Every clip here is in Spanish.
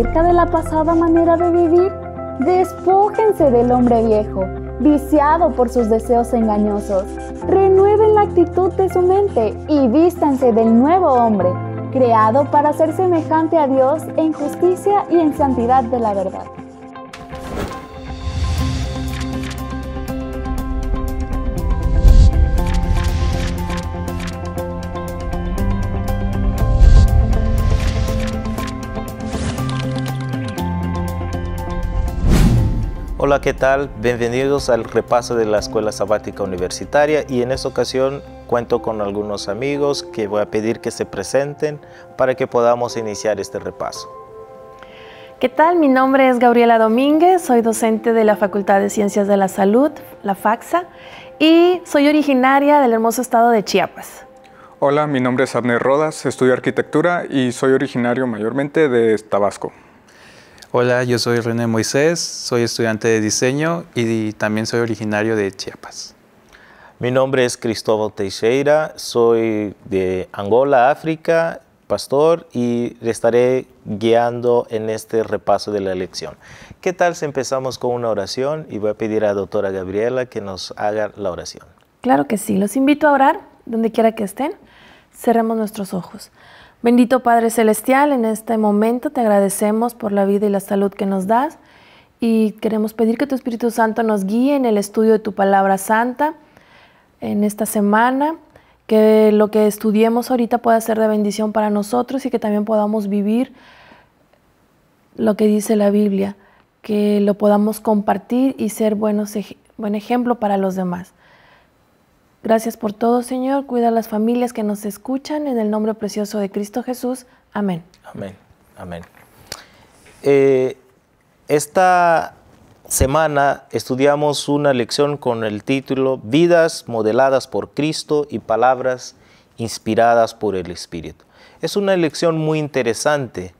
acerca de la pasada manera de vivir, despójense del hombre viejo, viciado por sus deseos engañosos. Renueven la actitud de su mente y vístanse del nuevo hombre, creado para ser semejante a Dios en justicia y en santidad de la verdad. Hola, ¿qué tal? Bienvenidos al repaso de la Escuela Sabática Universitaria y en esta ocasión cuento con algunos amigos que voy a pedir que se presenten para que podamos iniciar este repaso. ¿Qué tal? Mi nombre es Gabriela Domínguez, soy docente de la Facultad de Ciencias de la Salud, la FAXA, y soy originaria del hermoso estado de Chiapas. Hola, mi nombre es Abner Rodas, estudio arquitectura y soy originario mayormente de Tabasco. Hola, yo soy René Moisés, soy estudiante de diseño y también soy originario de Chiapas. Mi nombre es Cristóbal Teixeira, soy de Angola, África, pastor y estaré guiando en este repaso de la lección. ¿Qué tal si empezamos con una oración y voy a pedir a la doctora Gabriela que nos haga la oración? Claro que sí, los invito a orar donde quiera que estén. Cerremos nuestros ojos. Bendito Padre Celestial, en este momento te agradecemos por la vida y la salud que nos das y queremos pedir que tu Espíritu Santo nos guíe en el estudio de tu palabra santa en esta semana, que lo que estudiemos ahorita pueda ser de bendición para nosotros y que también podamos vivir lo que dice la Biblia, que lo podamos compartir y ser buenos, buen ejemplo para los demás. Gracias por todo, Señor. Cuida a las familias que nos escuchan. En el nombre precioso de Cristo Jesús. Amén. Amén. Amén. Eh, esta semana estudiamos una lección con el título Vidas modeladas por Cristo y palabras inspiradas por el Espíritu. Es una lección muy interesante,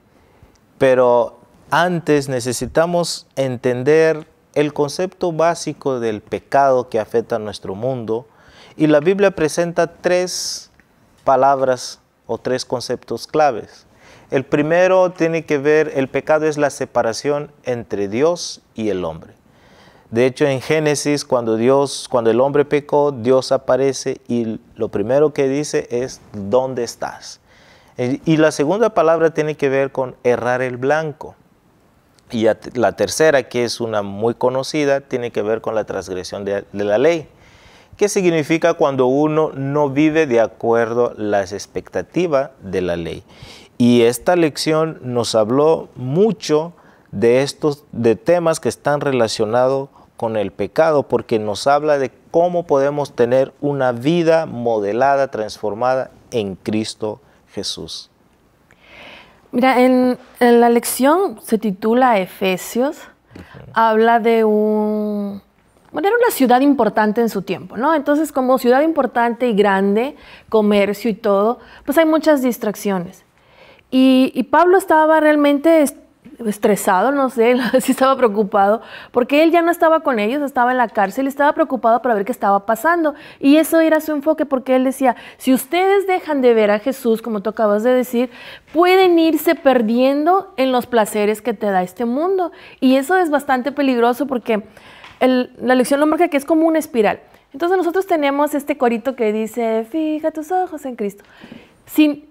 pero antes necesitamos entender el concepto básico del pecado que afecta a nuestro mundo y la Biblia presenta tres palabras o tres conceptos claves. El primero tiene que ver, el pecado es la separación entre Dios y el hombre. De hecho, en Génesis, cuando Dios, cuando el hombre pecó, Dios aparece y lo primero que dice es, ¿dónde estás? Eh, y la segunda palabra tiene que ver con errar el blanco. Y la tercera, que es una muy conocida, tiene que ver con la transgresión de la ley. ¿Qué significa cuando uno no vive de acuerdo a las expectativas de la ley? Y esta lección nos habló mucho de estos de temas que están relacionados con el pecado, porque nos habla de cómo podemos tener una vida modelada, transformada en Cristo Jesús. Mira, en, la lección se titula Efesios, habla de un bueno, era una ciudad importante en su tiempo, ¿no? Entonces, como ciudad importante y grande, comercio y todo, pues hay muchas distracciones. Y, Pablo estaba realmente estresado, no sé, si estaba preocupado, porque él ya no estaba con ellos, estaba en la cárcel, estaba preocupado para ver qué estaba pasando. Y eso era su enfoque, porque él decía, si ustedes dejan de ver a Jesús, como tú acabas de decir, pueden irse perdiendo en los placeres que te da este mundo. Y eso es bastante peligroso porque la lección lo marca que es como una espiral. Entonces nosotros tenemos este corito que dice, fija tus ojos en Cristo. Si,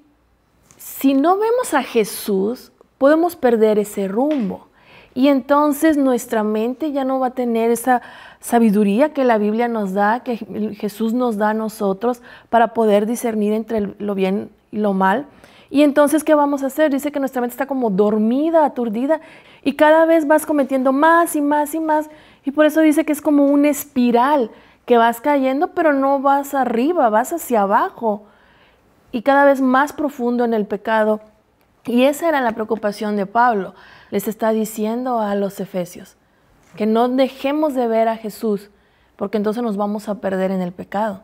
si no vemos a Jesús, podemos perder ese rumbo. Y entonces nuestra mente ya no va a tener esa sabiduría que la Biblia nos da, que Jesús nos da a nosotros para poder discernir entre lo bien y lo mal. Y entonces, ¿qué vamos a hacer? Dice que nuestra mente está como dormida, aturdida, y cada vez vas cometiendo más y más y más y por eso dice que es como una espiral que vas cayendo, pero no vas arriba, vas hacia abajo y cada vez más profundo en el pecado. Y esa era la preocupación de Pablo. Les está diciendo a los efesios que no dejemos de ver a Jesús, porque entonces nos vamos a perder en el pecado.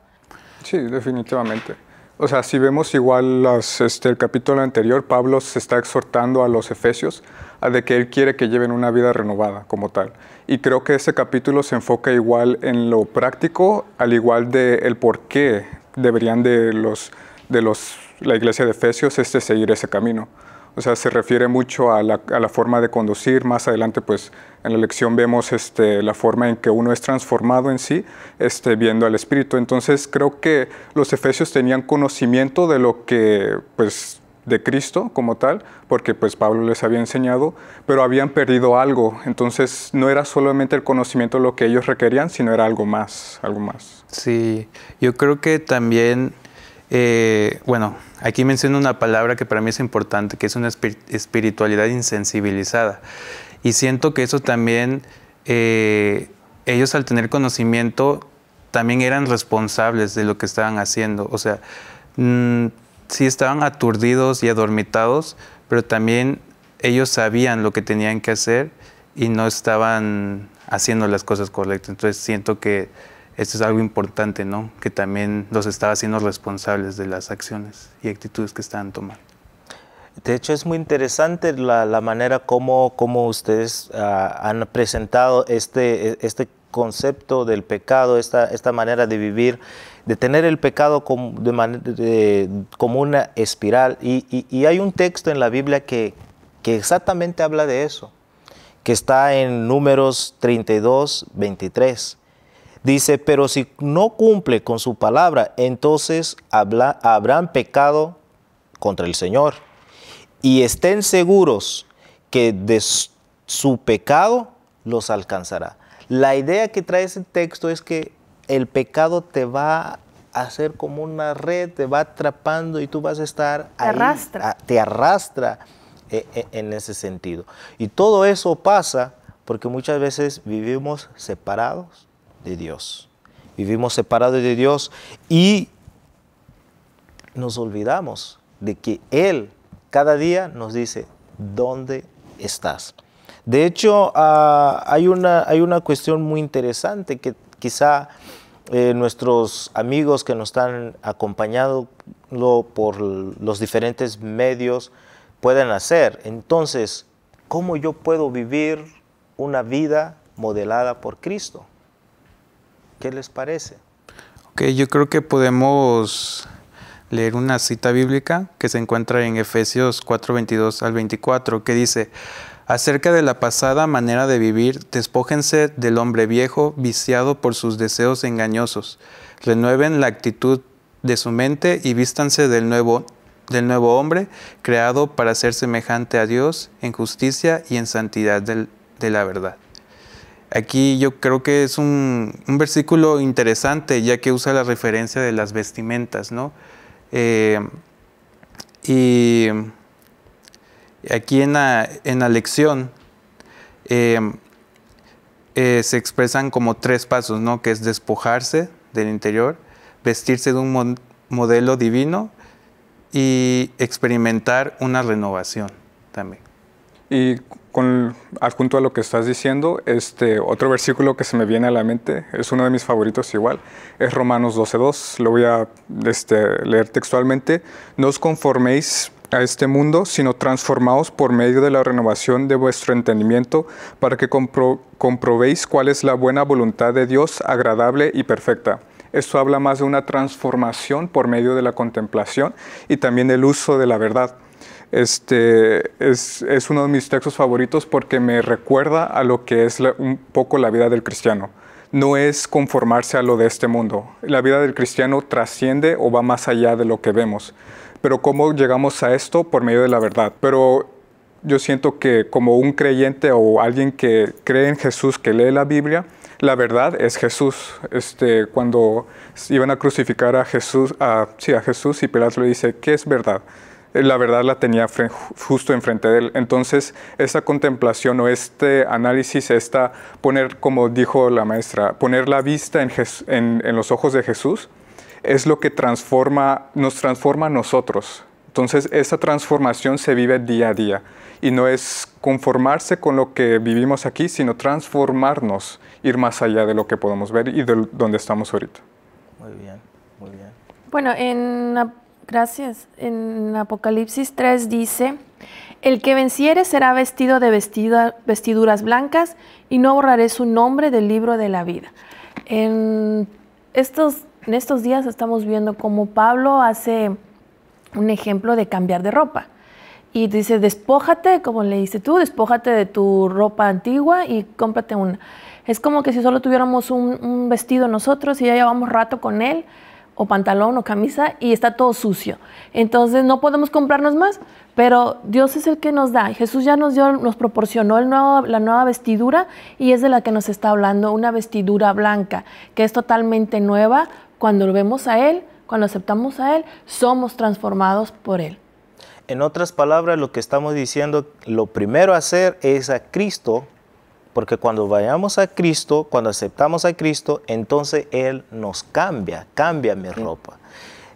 Sí, definitivamente. O sea, si vemos igual este, el capítulo anterior, Pablo se está exhortando a los efesios a de que él quiere que lleven una vida renovada como tal. Y creo que ese capítulo se enfoca igual en lo práctico, al igual de el por qué deberían de los de los la iglesia de Efesios este seguir ese camino. O sea, se refiere mucho a la, a la forma de conducir. Más adelante, pues, en la lección vemos este, la forma en que uno es transformado en sí, este, viendo al Espíritu. Entonces, creo que los efesios tenían conocimiento de lo que, pues, de Cristo como tal, porque pues Pablo les había enseñado, pero habían perdido algo, entonces no era solamente el conocimiento lo que ellos requerían, sino era algo más, algo más. Sí, yo creo que también eh, bueno, aquí menciono una palabra que para mí es importante, que es una espiritualidad insensibilizada. Y siento que eso también, eh, ellos al tener conocimiento, también eran responsables de lo que estaban haciendo. O sea, mm, sí estaban aturdidos y adormitados, pero también ellos sabían lo que tenían que hacer y no estaban haciendo las cosas correctas. Entonces siento que esto es algo importante, ¿no? Que también los está haciendo responsables de las acciones y actitudes que están tomando. De hecho, es muy interesante la, manera como, como ustedes ah, han presentado este, este concepto del pecado, esta, esta manera de vivir, de tener el pecado como, una espiral. Y, hay un texto en la Biblia que, que exactamente habla de eso, que está en números 32, 23 Dice, pero si no cumple con su palabra, entonces habrán pecado contra el Señor. Y estén seguros que de su pecado los alcanzará. La idea que trae ese texto es que el pecado te va a hacer como una red, te va atrapando y tú vas a estar... ahí, arrastra. te arrastra e, e, en ese sentido. Y todo eso pasa porque muchas veces vivimos separados de Dios. Vivimos separados de Dios y nos olvidamos de que Él cada día nos dice, ¿dónde estás? De hecho, ah, hay, una, hay una cuestión muy interesante que quizá eh, nuestros amigos que nos están acompañando por los diferentes medios pueden hacer. Entonces, ¿cómo yo puedo vivir una vida modelada por Cristo? ¿Qué les parece? Ok, yo creo que podemos leer una cita bíblica que se encuentra en Efesios 4, 22 al 24, que dice, acerca de la pasada manera de vivir, despójense del hombre viejo, viciado por sus deseos engañosos, renueven la actitud de su mente y vístanse del nuevo, del nuevo hombre, creado para ser semejante a Dios en justicia y en santidad de la verdad. Aquí yo creo que es un, versículo interesante, ya que usa la referencia de las vestimentas, ¿no? Eh, y aquí en la, lección eh, eh, se expresan como tres pasos, ¿no? Que es despojarse del interior, vestirse de un modelo divino y experimentar una renovación también. ¿Y con, adjunto a lo que estás diciendo, este, otro versículo que se me viene a la mente, es uno de mis favoritos igual, es Romanos 12.2, lo voy a este, leer textualmente, no os conforméis a este mundo, sino transformaos por medio de la renovación de vuestro entendimiento para que comprobéis cuál es la buena voluntad de Dios, agradable y perfecta. Esto habla más de una transformación por medio de la contemplación y también el uso de la verdad este, es, uno de mis textos favoritos porque me recuerda a lo que es un poco la vida del cristiano. No es conformarse a lo de este mundo. La vida del cristiano trasciende o va más allá de lo que vemos. Pero ¿cómo llegamos a esto? Por medio de la verdad. Pero yo siento que como un creyente o alguien que cree en Jesús, que lee la Biblia, la verdad es Jesús. Este, cuando iban a crucificar a Jesús, sí, a Jesús y Pilato le dice, ¿qué es verdad? Eh, la verdad la tenía justo enfrente de él. Entonces, esa contemplación o este análisis, esta poner, como dijo la maestra, poner la vista en, los ojos de Jesús, es lo que transforma, nos transforma a nosotros. Entonces, esa transformación se vive día a día y no es conformarse con lo que vivimos aquí, sino transformarnos, ir más allá de lo que podemos ver y de donde estamos ahorita. Muy bien, muy bien. Bueno, en Gracias. En Apocalipsis 3 dice, el que venciere será vestido de vestiduras blancas y no borraré su nombre del libro de la vida. En estos, en estos días estamos viendo cómo Pablo hace un ejemplo de cambiar de ropa. Y dice, despójate, como le dices tú, despójate de tu ropa antigua y cómprate una. Es como que si solo tuviéramos un vestido nosotros y ya llevamos rato con él, o pantalón o camisa y está todo sucio. Entonces no podemos comprarnos más, pero Dios es el que nos da. Jesús ya nos dio, nos proporcionó el la nueva vestidura y es de la que nos está hablando, una vestidura blanca, que es totalmente nueva. Cuando lo vemos a Él, cuando aceptamos a Él, somos transformados por Él. En otras palabras, lo que estamos diciendo, lo primero a hacer es a Cristo porque cuando vayamos a Cristo, cuando aceptamos a Cristo, entonces Él nos cambia, cambia mi ropa.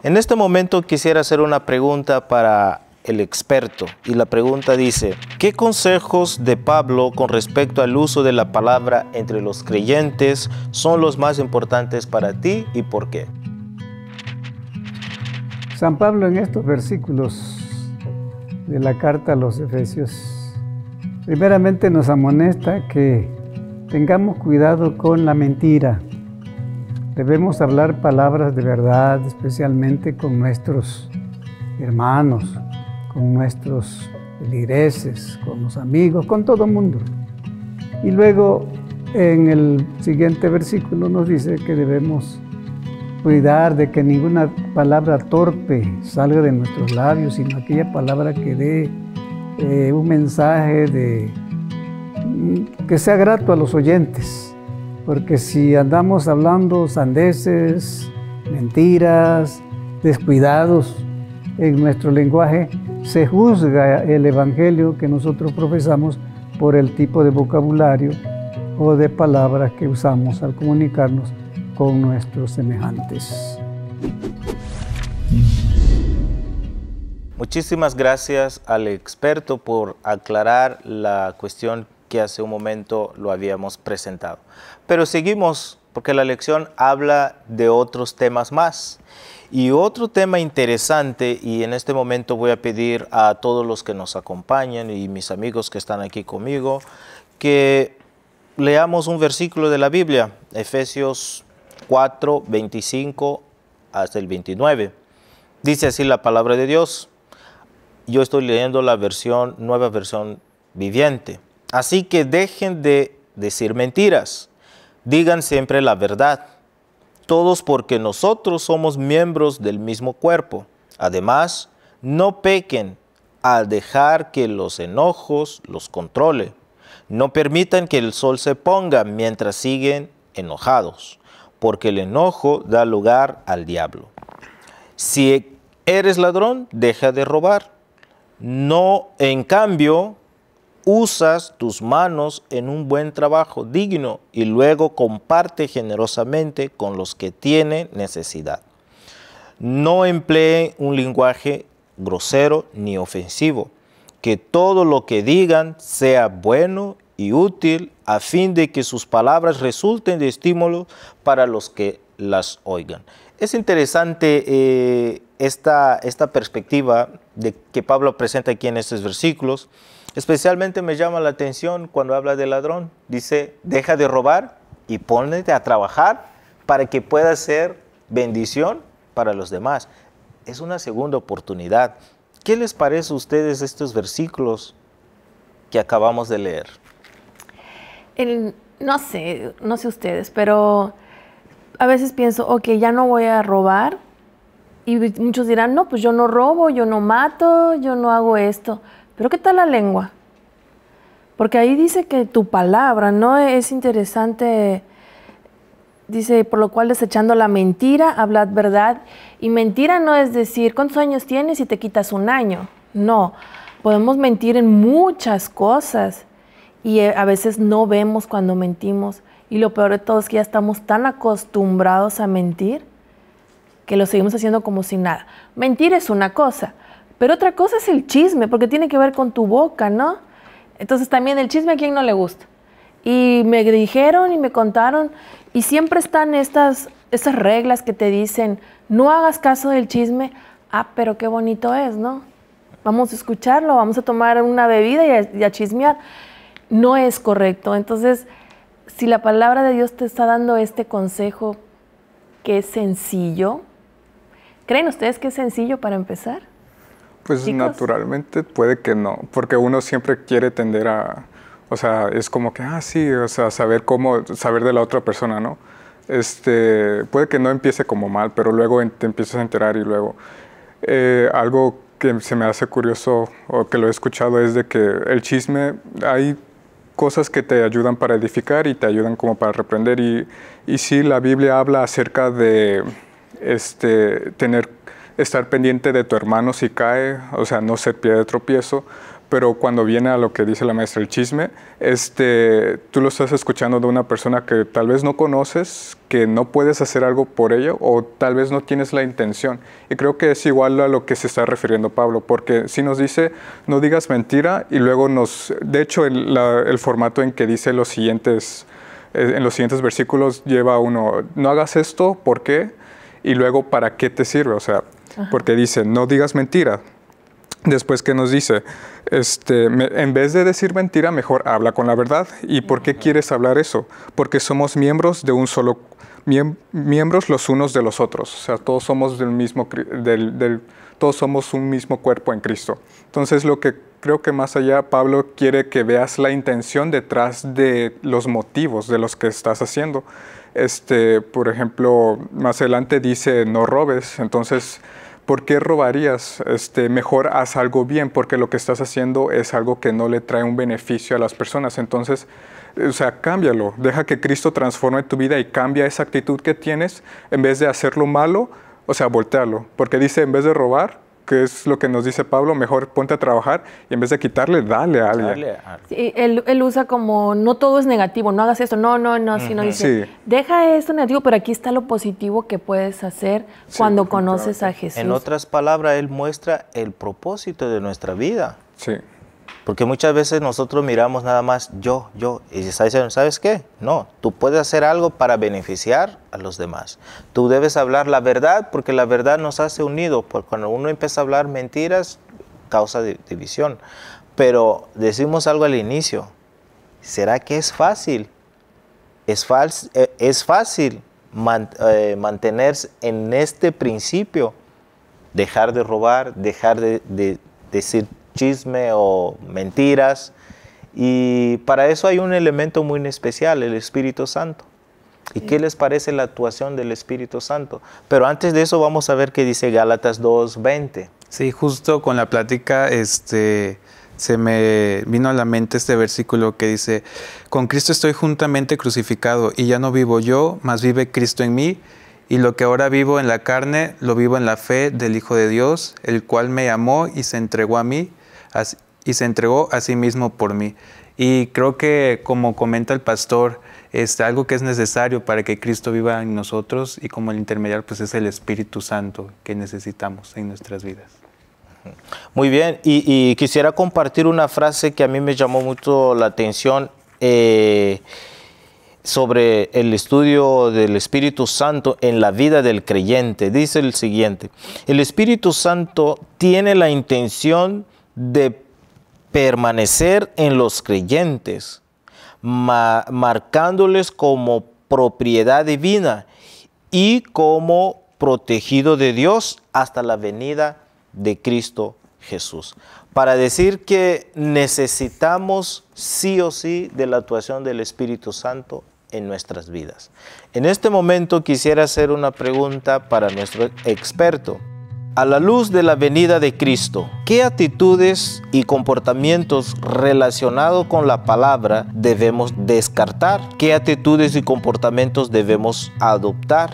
En este momento quisiera hacer una pregunta para el experto. Y la pregunta dice, ¿qué consejos de Pablo con respecto al uso de la palabra entre los creyentes son los más importantes para ti y por qué? San Pablo en estos versículos de la carta a los Efesios Primeramente nos amonesta que tengamos cuidado con la mentira. Debemos hablar palabras de verdad, especialmente con nuestros hermanos, con nuestros feligreses, con los amigos, con todo el mundo. Y luego en el siguiente versículo nos dice que debemos cuidar de que ninguna palabra torpe salga de nuestros labios, sino aquella palabra que dé eh, un mensaje de mm, que sea grato a los oyentes, porque si andamos hablando sandeces, mentiras, descuidados en nuestro lenguaje, se juzga el Evangelio que nosotros profesamos por el tipo de vocabulario o de palabras que usamos al comunicarnos con nuestros semejantes. Muchísimas gracias al experto por aclarar la cuestión que hace un momento lo habíamos presentado. Pero seguimos porque la lección habla de otros temas más. Y otro tema interesante, y en este momento voy a pedir a todos los que nos acompañan y mis amigos que están aquí conmigo, que leamos un versículo de la Biblia, Efesios 4, 25 hasta el 29. Dice así la palabra de Dios yo estoy leyendo la versión, nueva versión viviente. Así que dejen de decir mentiras, digan siempre la verdad, todos porque nosotros somos miembros del mismo cuerpo. Además, no pequen al dejar que los enojos los controle. No permitan que el sol se ponga mientras siguen enojados, porque el enojo da lugar al diablo. Si eres ladrón, deja de robar. No, en cambio, usas tus manos en un buen trabajo digno y luego comparte generosamente con los que tienen necesidad. No emplee un lenguaje grosero ni ofensivo. Que todo lo que digan sea bueno y útil a fin de que sus palabras resulten de estímulo para los que las oigan. Es interesante eh, esta, esta perspectiva de que Pablo presenta aquí en estos versículos. Especialmente me llama la atención cuando habla del ladrón. Dice, deja de robar y pónete a trabajar para que pueda ser bendición para los demás. Es una segunda oportunidad. ¿Qué les parece a ustedes estos versículos que acabamos de leer? no sé, no sé ustedes, pero a veces pienso, ok, ya no voy a robar. Y muchos dirán, no, pues yo no robo, yo no mato, yo no hago esto. Pero ¿qué tal la lengua? Porque ahí dice que tu palabra, ¿no? Es interesante, dice, por lo cual desechando la mentira, hablad verdad. Y mentira no es decir, ¿cuántos años tienes y te quitas un año? No, podemos mentir en muchas cosas y eh, a veces no vemos cuando mentimos. Y lo peor de todo es que ya estamos tan acostumbrados a mentir que lo seguimos haciendo como si nada. Mentir es una cosa, pero otra cosa es el chisme, porque tiene que ver con tu boca, ¿no? Entonces también el chisme a quien no le gusta. Y me dijeron y me contaron, y siempre están estas, estas reglas que te dicen, no hagas caso del chisme, ah, pero qué bonito es, ¿no? Vamos a escucharlo, vamos a tomar una bebida y a, y a chismear. No es correcto. Entonces, si la palabra de Dios te está dando este consejo que es sencillo, ¿creen ustedes que es sencillo para empezar? Pues naturalmente puede que no, porque uno siempre quiere tender a, o sea, es como que, ah, sí, o sea, saber cómo, saber de la otra persona, ¿no? Este, puede que no empiece como mal, pero luego te empiezas a enterar y luego eh, algo que se me hace curioso o que lo he escuchado es de que el chisme, hay cosas que te ayudan para edificar y te ayudan como para reprender. Y, y sí, la Biblia habla acerca de este, tener, estar pendiente de tu hermano si cae, o sea, no ser pie de tropiezo, pero cuando viene a lo que dice la maestra el chisme, este, tú lo estás escuchando de una persona que tal vez no conoces, que no puedes hacer algo por ello o tal vez no tienes la intención. Y creo que es igual a lo que se está refiriendo Pablo, porque si nos dice no digas mentira y luego nos, de hecho el, formato en que dice los siguientes, eh, en los siguientes versículos lleva uno, no hagas esto, ¿por qué? Y luego, ¿para qué te sirve? O sea, porque dice, no digas mentira, Después que nos dice, este, en vez de decir mentira, mejor habla con la verdad. ¿Y por qué quieres hablar eso? Porque somos miembros de un solo, miembros los unos de los otros. O sea, todos somos del mismo, todos somos un mismo cuerpo en Cristo. Entonces, lo que creo que más allá Pablo quiere que veas la intención detrás de los motivos de los que estás haciendo. Este, por ejemplo, más adelante dice no robes. Entonces ¿por qué robarías? Este, mejor haz algo bien, porque lo que estás haciendo es algo que no le trae un beneficio a las personas. Entonces, o sea, cámbialo, deja que Cristo transforme tu vida y cambia esa actitud que tienes en vez de hacerlo malo, o sea, voltearlo, porque dice, en vez de robar, que es lo que nos dice Pablo, mejor ponte a trabajar y en vez de quitarle, dale a alguien. él, usa como, no todo es negativo, no hagas esto, no, no, no, sino dice, deja esto negativo, pero aquí está lo positivo que puedes hacer cuando conoces a Jesús. En otras palabras, Él muestra el propósito de nuestra vida. Sí. Porque muchas veces nosotros miramos nada más yo, yo, y se está diciendo, ¿sabes qué? No, tú puedes hacer algo para beneficiar a los demás. Tú debes hablar la verdad porque la verdad nos hace unidos, porque cuando uno empieza a hablar mentiras, causa división. Pero decimos algo al inicio, ¿será que es fácil? Es, eh, fácil eh, mantenerse en este principio, dejar de robar, dejar de, de decir chisme o mentiras. Y para eso hay un elemento muy especial, el Espíritu Santo. ¿Y qué les parece la actuación del Espíritu Santo? Pero antes de eso vamos a ver qué dice Gálatas 2.20. Sí, justo con la plática este, se me vino a la mente este versículo que dice, con Cristo estoy juntamente crucificado y ya no vivo yo, mas vive Cristo en mí. Y lo que ahora vivo en la carne, lo vivo en la fe del Hijo de Dios, el cual me amó y se entregó a mí y se entregó a sí mismo por mí. Y creo que, como comenta el pastor, es algo que es necesario para que Cristo viva en nosotros y como el intermediario, pues es el Espíritu Santo que necesitamos en nuestras vidas. Muy bien, y, quisiera compartir una frase que a mí me llamó mucho la atención eh, sobre el estudio del Espíritu Santo en la vida del creyente. Dice el siguiente, el Espíritu Santo tiene la intención de permanecer en los creyentes, marcándoles como propiedad divina y como protegido de Dios hasta la venida de Cristo Jesús. Para decir que necesitamos sí o sí de la actuación del Espíritu Santo en nuestras vidas. En este momento quisiera hacer una pregunta para nuestro experto. A la luz de la venida de Cristo, ¿qué actitudes y comportamientos relacionados con la palabra debemos descartar? ¿Qué actitudes y comportamientos debemos adoptar?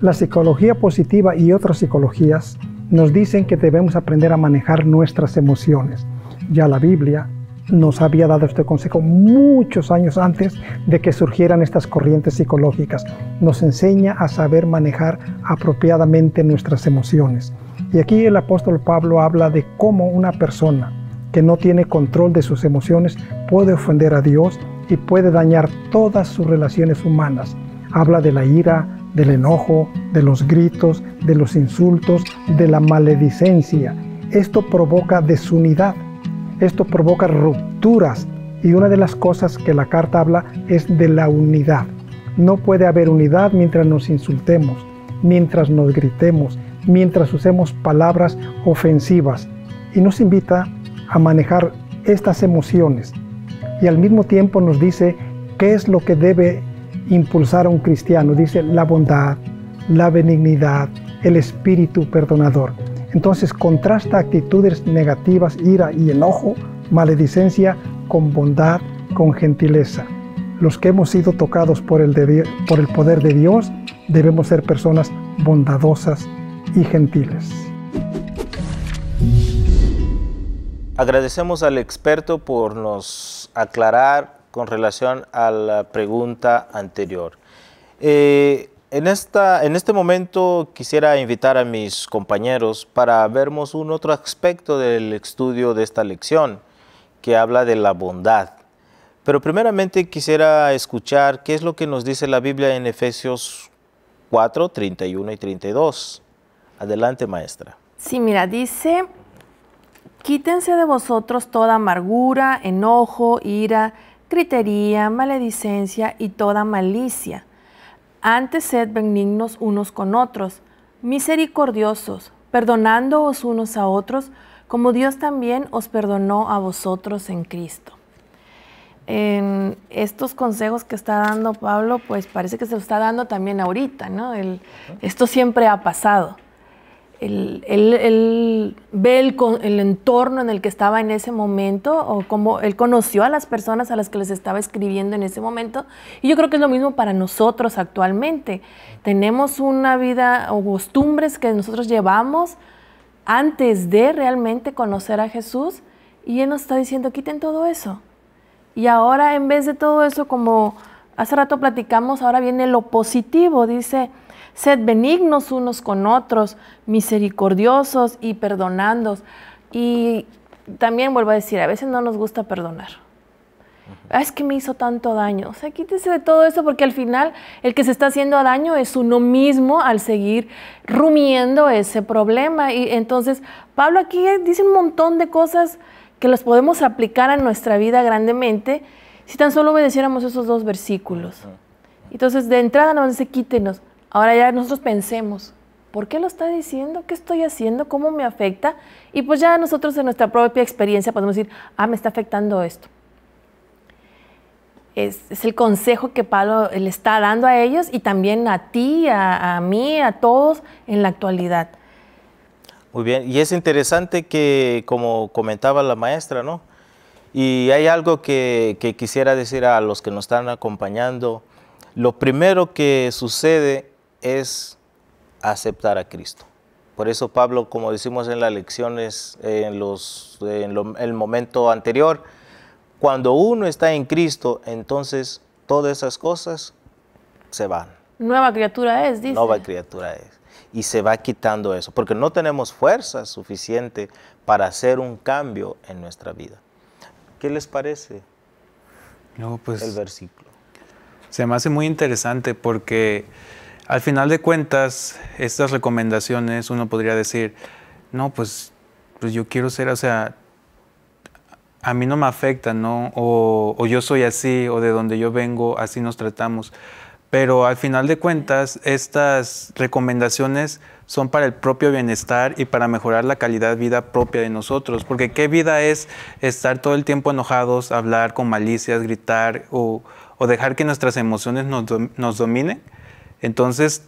La psicología positiva y otras psicologías nos dicen que debemos aprender a manejar nuestras emociones. Ya la Biblia nos había dado este consejo muchos años antes de que surgieran estas corrientes psicológicas. Nos enseña a saber manejar apropiadamente nuestras emociones. Y aquí el apóstol Pablo habla de cómo una persona que no tiene control de sus emociones puede ofender a Dios y puede dañar todas sus relaciones humanas. Habla de la ira, del enojo, de los gritos, de los insultos, de la maledicencia. Esto provoca desunidad esto provoca rupturas y una de las cosas que la carta habla es de la unidad. No puede haber unidad mientras nos insultemos, mientras nos gritemos, mientras usemos palabras ofensivas. Y nos invita a manejar estas emociones. Y al mismo tiempo nos dice qué es lo que debe impulsar a un cristiano. Dice la bondad, la benignidad, el espíritu perdonador. Entonces contrasta actitudes negativas, ira y enojo, maledicencia, con bondad, con gentileza. Los que hemos sido tocados por el, poder de Dios debemos ser personas bondadosas y gentiles. Agradecemos al experto por nos aclarar con relación a la pregunta anterior. Eh, en, este momento quisiera invitar a mis compañeros para vermos un otro aspecto del estudio de esta lección que habla de la bondad. Pero primeramente quisiera escuchar qué es lo que nos dice la Biblia en Efesios 4, 31 y 32. Adelante, maestra. Sí, mira, dice, quítense de vosotros toda amargura, enojo, ira, gritería, maledicencia y toda malicia antes sed benignos unos con otros, misericordiosos, perdonándoos unos a otros, como Dios también os perdonó a vosotros en Cristo. En estos consejos que está dando Pablo, pues parece que se los está dando también ahorita, ¿no? esto siempre ha pasado él, ve el, el, entorno en el que estaba en ese momento o cómo él conoció a las personas a las que les estaba escribiendo en ese momento. Y yo creo que es lo mismo para nosotros actualmente. Tenemos una vida o costumbres que nosotros llevamos antes de realmente conocer a Jesús y Él nos está diciendo, quiten todo eso. Y ahora en vez de todo eso, como hace rato platicamos, ahora viene lo positivo, dice Sed benignos unos con otros, misericordiosos y perdonandos. Y también vuelvo a decir, a veces no nos gusta perdonar. es que me hizo tanto daño. O sea, quítese de todo eso porque al final el que se está haciendo daño es uno mismo al seguir rumiendo ese problema. Y entonces, Pablo aquí dice un montón de cosas que las podemos aplicar a nuestra vida grandemente si tan solo obedeciéramos esos dos versículos. Entonces, de entrada, no se quítenos. Ahora ya nosotros pensemos, ¿por qué lo está diciendo? ¿Qué estoy haciendo? ¿Cómo me afecta? Y pues ya nosotros en nuestra propia experiencia podemos decir, ah, me está afectando esto. Es, el consejo que Pablo le está dando a ellos y también a ti, a, mí, a todos en la actualidad. Muy bien, y es interesante que, como comentaba la maestra, ¿no? Y hay algo que, quisiera decir a los que nos están acompañando. Lo primero que sucede es aceptar a Cristo. Por eso Pablo, como decimos en las lecciones, en, los, el momento anterior, cuando uno está en Cristo, entonces todas esas cosas se van. Nueva criatura es, dice. Nueva criatura es. Y se va quitando eso, porque no tenemos fuerza suficiente para hacer un cambio en nuestra vida. ¿Qué les parece no, pues, el versículo? Se me hace muy interesante porque al final de cuentas, estas recomendaciones uno podría decir, no, pues, pues, yo quiero ser, o sea, a mí no me afecta, ¿no? O, yo soy así, o de donde yo vengo, así nos tratamos. Pero al final de cuentas, estas recomendaciones son para el propio bienestar y para mejorar la calidad de vida propia de nosotros. Porque qué vida es estar todo el tiempo enojados, hablar con malicias, gritar o, dejar que nuestras emociones nos dominen entonces,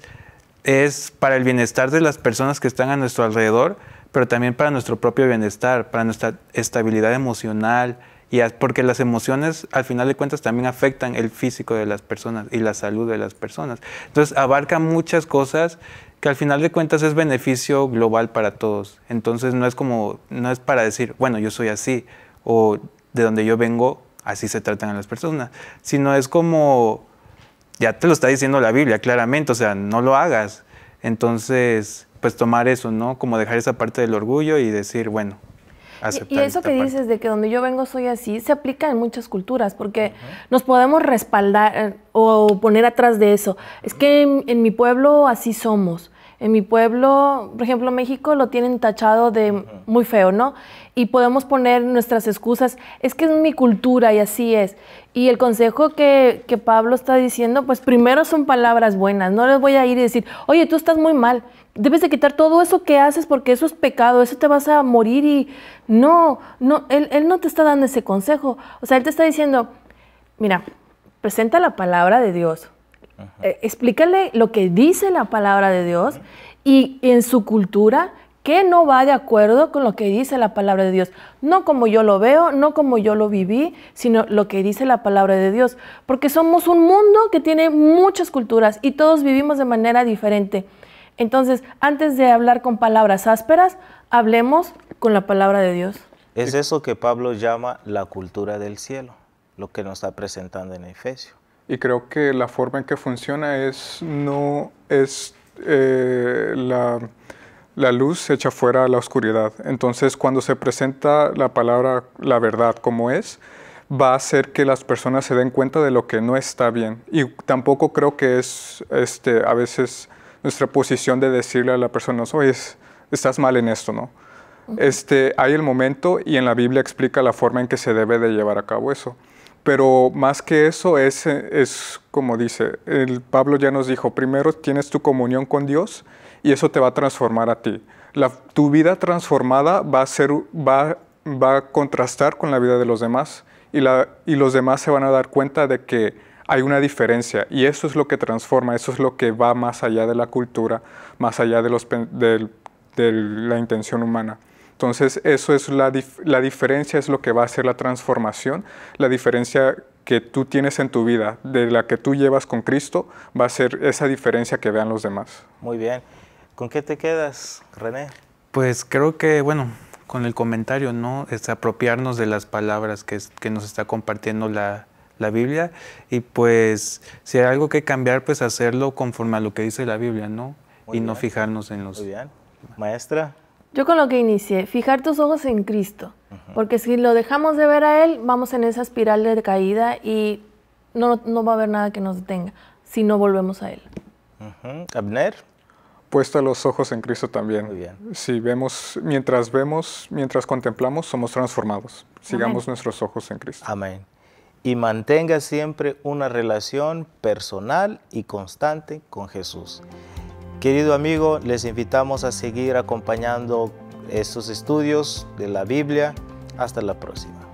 es para el bienestar de las personas que están a nuestro alrededor, pero también para nuestro propio bienestar, para nuestra estabilidad emocional, y porque las emociones al final de cuentas también afectan el físico de las personas y la salud de las personas. Entonces abarca muchas cosas que al final de cuentas es beneficio global para todos. Entonces no es como, no es para decir, bueno, yo soy así o de donde yo vengo, así se tratan a las personas, sino es como ya te lo está diciendo la Biblia claramente, o sea, no lo hagas. Entonces, pues tomar eso, ¿no? Como dejar esa parte del orgullo y decir, bueno, y eso que dices de que donde yo vengo soy así, se aplica en muchas culturas, porque nos podemos respaldar eh, o poner atrás de eso. Es que en, mi pueblo así somos. En mi pueblo, por ejemplo, México lo tienen tachado de muy feo, ¿no? y podemos poner nuestras excusas, es que es mi cultura y así es. Y el consejo que, Pablo está diciendo, pues primero son palabras buenas, no les voy a ir y decir, oye, tú estás muy mal, debes de quitar todo eso que haces porque eso es pecado, eso te vas a morir y no, no, él, no te está dando ese consejo. O sea, él te está diciendo, mira, presenta la palabra de Dios, eh, explícale lo que dice la palabra de Dios y en su cultura que no va de acuerdo con lo que dice la palabra de Dios. No como yo lo veo, no como yo lo viví, sino lo que dice la palabra de Dios. Porque somos un mundo que tiene muchas culturas y todos vivimos de manera diferente. Entonces, antes de hablar con palabras ásperas, hablemos con la palabra de Dios. Es eso que Pablo llama la cultura del cielo, lo que nos está presentando en Efesio. Y creo que la forma en que funciona es no es eh, la la luz echa fuera la oscuridad. Entonces, cuando se presenta la palabra, la verdad como es, va a hacer que las personas se den cuenta de lo que no está bien. Y tampoco creo que es este, a veces nuestra posición de decirle a la persona, oye, estás mal en esto, ¿no? Este, hay el momento y en la Biblia explica la forma en que se debe de llevar a cabo eso. Pero más que eso es, es como dice, el Pablo ya nos dijo, primero tienes tu comunión con Dios y eso te va a transformar a ti. tu vida transformada va a, ser, va, a contrastar con la vida de los demás y, los demás se van a dar cuenta de que hay una diferencia y eso es lo que transforma, eso es lo que va más allá de la cultura, más allá de, la intención humana. Entonces, eso es la, la, diferencia, es lo que va a ser la transformación. La diferencia que tú tienes en tu vida, de la que tú llevas con Cristo, va a ser esa diferencia que vean los demás. Muy bien. ¿Con qué te quedas, René? Pues creo que, bueno, con el comentario, ¿no? Es apropiarnos de las palabras que, nos está compartiendo la, la, Biblia y pues si hay algo que cambiar, pues hacerlo conforme a lo que dice la Biblia, ¿no? y no fijarnos en los... Muy bien. Maestra. Yo con lo que inicié, fijar tus ojos en Cristo, porque si lo dejamos de ver a Él, vamos en esa espiral de caída y no, no va a haber nada que nos detenga si no volvemos a Él. Abner puesta los ojos en Cristo también. Muy bien. Si vemos, mientras vemos, mientras contemplamos, somos transformados. Sigamos nuestros ojos en Cristo. Amén. Y mantenga siempre una relación personal y constante con Jesús. Querido amigo, les invitamos a seguir acompañando estos estudios de la Biblia. Hasta la próxima.